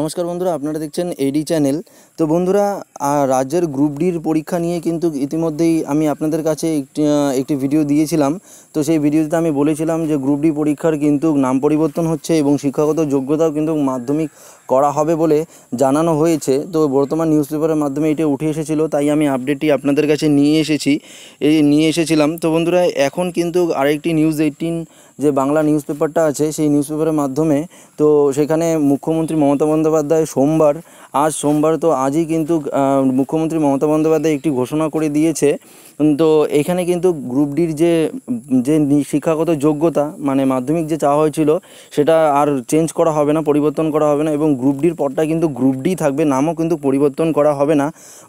নমস্কার বন্ধুরা আপনারা দেখছেন এডি চ্যানেল তো বন্ধুরা রাজ্যের গ্রুপ ডির পরীক্ষা নিয়ে কিন্তু ইতিমধ্যেই আমি আপনাদের কাছে একটি একটি ভিডিও দিয়েছিলাম তো সেই ভিডিওতে আমি বলেছিলাম যে গ্রুপ ডি পরীক্ষার কিন্তু নাম পরিবর্তন হচ্ছে এবং শিক্ষাগত যোগ্যতাও কিন্তু মাধ্যমিক করা হবে বলে জানানো হয়েছে তো বর্তমান নিউজ পেপারের মাধ্যমে এটা উঠে এসেছিল তাই আমি আপডেটটি আপনাদের কাছে নিয়ে এসেছি এই নিয়ে এসেছিলাম তো বন্ধুরা এখন কিন্তু আরেকটি নিউজ এইটিন যে বাংলা নিউজ পেপারটা আছে সেই নিউজ পেপারের মাধ্যমে তো সেখানে মুখ্যমন্ত্রী মমতা বন্দ্যোপাধ্যায় সোমবার আজ সোমবার তো আজই কিন্তু মুখ্যমন্ত্রী মমতা বন্দ্যোপাধ্যায় একটি ঘোষণা করে দিয়েছে তো এখানে কিন্তু গ্রুপ ডির যে যে শিক্ষাগত যোগ্যতা মানে মাধ্যমিক যে চাওয়া হয়েছিল সেটা আর চেঞ্জ করা হবে না পরিবর্তন করা হবে না এবং গ্রুপ ডির পরটা কিন্তু গ্রুপ ডি থাকবে নামও কিন্তু পরিবর্তন করা হবে না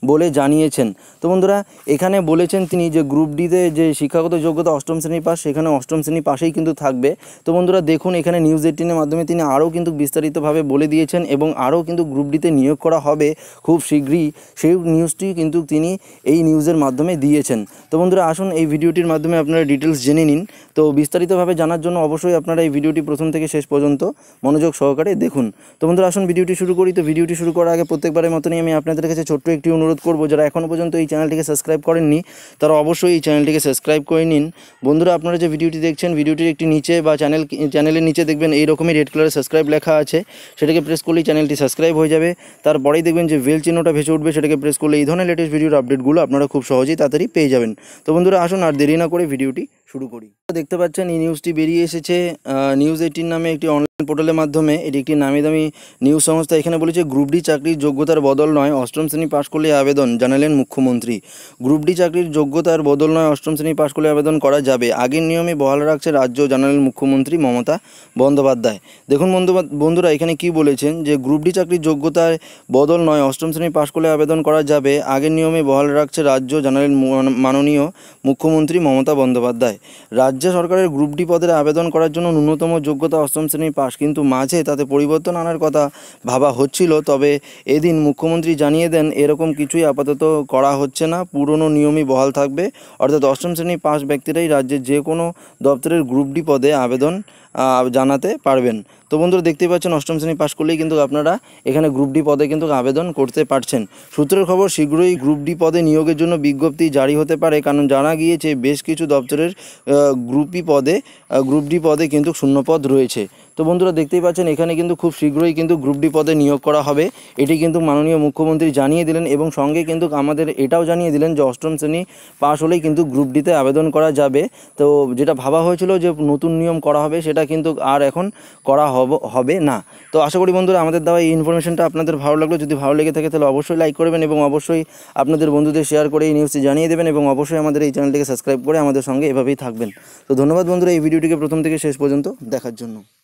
বলে জানিয়েছেন তো বন্ধুরা এখানে বলেছেন তিনি যে গ্রুপ ডিতে যে শিক্ষাগত যোগ্যতা অষ্টম শ্রেণী পাস সেখানে অষ্টম শ্রেণী পাশেই কিন্তু থাকবে তো বন্ধুরা দেখুন এখানে নিউজ এইটিনের মাধ্যমে তিনি আরও কিন্তু বিস্তারিতভাবে বলে দিয়েছেন এবং আরও কিন্তু গ্রুপ ডিতে নিয়োগ করা হবে খুব শীঘ্রই সেই নিউজটি কিন্তু তিনি এই নিউজের মাধ্যমে দিয়েছেন পাচ্ছেন তো বন্ধুরা আসুন এই ভিডিওটির মাধ্যমে আপনারা ডিটেলস জেনে নিন তো বিস্তারিতভাবে জানার জন্য অবশ্যই আপনারা এই ভিডিওটি প্রথম থেকে শেষ পর্যন্ত মনোযোগ সহকারে দেখুন তো বন্ধুরা আসুন ভিডিওটি শুরু করি তো ভিডিওটি শুরু করার আগে প্রত্যেকবারের মতনই আমি আপনাদের কাছে ছোট্ট একটি অনুরোধ করব যারা এখনও পর্যন্ত এই চ্যানেলটিকে সাবস্ক্রাইব করেননি তারা অবশ্যই এই চ্যানেলটিকে সাবস্ক্রাইব করে নিন বন্ধুরা আপনারা যে ভিডিওটি দেখছেন ভিডিওটির একটি নিচে বা চ্যানেল চ্যানেলের নিচে দেখবেন এই রকমই রেড কালারে সাবস্ক্রাইব লেখা আছে সেটাকে প্রেস করলেই চ্যানেলটি সাবস্ক্রাইব হয়ে যাবে তারপরেই দেখবেন যে বেল চিহ্নটা ভেসে উঠবে সেটাকে প্রেস করলে এই ধরনের লেটেস্ট ভিডিওর আপডেটগুলো আপনারা খুব সহজেই তাড়াতাড়ি পেয়ে পেয়ে যাবেন তো বন্ধুরা আসুন আর দেরি না করে ভিডিওটি শুরু করি দেখতে পাচ্ছেন এই নিউজটি বেরিয়ে এসেছে নিউজ এইটিন নামে একটি অনলাইন পোর্টালের মাধ্যমে এটি একটি নামি দামি নিউজ সংস্থা এখানে বলেছে গ্রুপ ডি চাকরির যোগ্যতার বদল নয় অষ্টম শ্রেণী পাশ করলে আবেদন জানালেন মুখ্যমন্ত্রী গ্রুপ ডি চাকরির যোগ্যতার বদল নয় অষ্টম শ্রেণী পাশ করলে আবেদন করা যাবে আগের নিয়মে বহাল রাখছে রাজ্য জানালেন মুখ্যমন্ত্রী মমতা বন্দ্যোপাধ্যায় দেখুন বন্ধুরা এখানে কি বলেছেন যে গ্রুপ ডি চাকরির যোগ্যতার বদল নয় অষ্টম শ্রেণী পাশ করলে আবেদন করা যাবে আগের নিয়মে বহাল রাখছে রাজ্য জানালেন মাননীয় মুখ্যমন্ত্রী মমতা বন্দ্যোপাধ্যায় হয় রাজ্য সরকারের গ্রুপ ডি পদের আবেদন করার জন্য ন্যূনতম যোগ্যতা অষ্টম শ্রেণী পাস কিন্তু মাঝে তাতে পরিবর্তন আনার কথা ভাবা হচ্ছিল তবে এদিন মুখ্যমন্ত্রী জানিয়ে দেন এরকম কিছুই আপাতত করা হচ্ছে না পুরনো নিয়মই বহাল থাকবে অর্থাৎ অষ্টম শ্রেণী পাস ব্যক্তিরাই রাজ্যের যে কোনো দপ্তরের গ্রুপ ডি পদে আবেদন জানাতে পারবেন তো বন্ধুরা দেখতেই পাচ্ছেন অষ্টম শ্রেণী পাশ করলেই কিন্তু আপনারা এখানে গ্রুপ ডি পদে কিন্তু আবেদন করতে পারছেন সূত্রের খবর শীঘ্রই গ্রুপ ডি পদে নিয়োগের জন্য বিজ্ঞপ্তি জারি হতে পারে কারণ জানা গিয়েছে বেশ কিছু দপ্তরের গ্রুপ পদে গ্রুপ ডি পদে কিন্তু শূন্যপদ রয়েছে তো বন্ধুরা দেখতেই পাচ্ছেন এখানে কিন্তু খুব শীঘ্রই কিন্তু গ্রুপ ডি পদে নিয়োগ করা হবে এটি কিন্তু মাননীয় মুখ্যমন্ত্রী জানিয়ে দিলেন এবং সঙ্গে কিন্তু আমাদের এটাও জানিয়ে দিলেন যে অষ্টম শ্রেণী পাশ হলেই কিন্তু গ্রুপ ডিতে আবেদন করা যাবে তো যেটা ভাবা হয়েছিল যে নতুন নিয়ম করা হবে সেটা কিন্তু আর এখন করা হবে না তো আশা করি বন্ধুরা আমাদের দেওয়া এই ইনফরমেশনটা আপনাদের ভালো লাগলো যদি ভালো লেগে থাকে তাহলে অবশ্যই লাইক করবেন এবং অবশ্যই আপনাদের বন্ধুদের শেয়ার করে এই নিউজটি জানিয়ে দেবেন এবং অবশ্যই আমাদের এই চ্যানেলটিকে সাবস্ক্রাইব করে আমাদের সঙ্গে এভাবেই থাকবেন তো ধন্যবাদ বন্ধুরা এই ভিডিওটিকে প্রথম থেকে শেষ পর্যন্ত দেখার জন্য